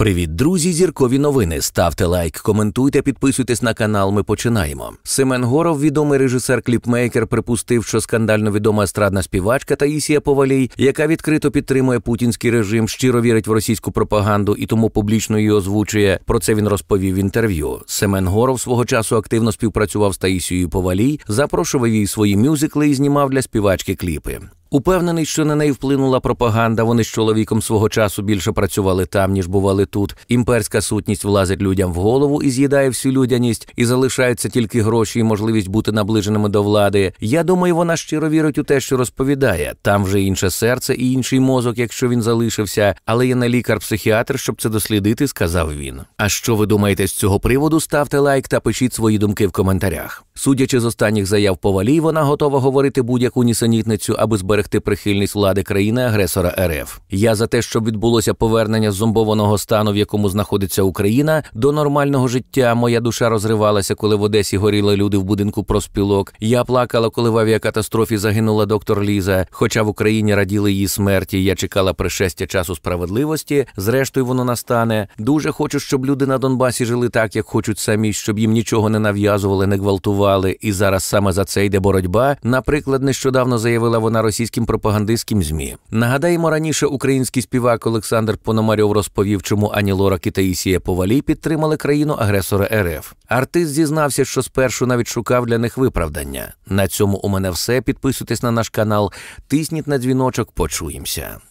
Привіт, друзі! Зіркові новини. Ставте лайк, коментуйте, підписуйтесь на канал. Ми починаємо. Семен Горов, відомий режисер-кліпмейкер, припустив, що скандально відома естрадна співачка Таїсія Повалій, яка відкрито підтримує путінський режим, щиро вірить в російську пропаганду і тому публічно її озвучує. Про це він розповів в інтерв'ю. Семен Горов свого часу активно співпрацював з Таїсією Повалій, запрошував її свої мюзикли і знімав для співачки кліпи. Упевнений, що на неї вплинула пропаганда. Вони з чоловіком свого часу більше працювали там, ніж бували тут. Імперська сутність влазить людям в голову і з'їдає всю людяність, і залишаються тільки гроші і можливість бути наближеними до влади. Я думаю, вона щиро вірить у те, що розповідає. Там вже інше серце і інший мозок, якщо він залишився. Але я не лікар-психіатр, щоб це дослідити, сказав він. А що ви думаєте з цього приводу? Ставте лайк та пишіть свої думки в коментарях. Судячи з останніх заяв повалі, вона готова говорити будь-яку нісенітницю, аби зберегти зберегти прихильність влади країни-агресора РФ. Я за те, щоб відбулося повернення з зомбованого стану, в якому знаходиться Україна, до нормального життя. Моя душа розривалася, коли в Одесі горіли люди в будинку проспілок. Я плакала, коли в авіакатастрофі загинула доктор Ліза. Хоча в Україні раділи її смерті, я чекала пришестя часу справедливості. Зрештою, воно настане. Дуже хочу, щоб люди на Донбасі жили так, як хочуть самі, щоб їм нічого не нав'язували, не гвалтували. І зараз саме за це йде боротьба. Наприклад, нещодавно заявила вона російська російським пропагандистським змі. Нагадаємо, раніше український співак Олександр Пономарьов розповів, чому Ані Лора Китаїсія повалі підтримали країну агресора РФ. Артист зізнався, що спершу навіть шукав для них виправдання. На цьому у мене все. Підписуйтесь на наш канал, тисніть на дзвіночок. Почуємося.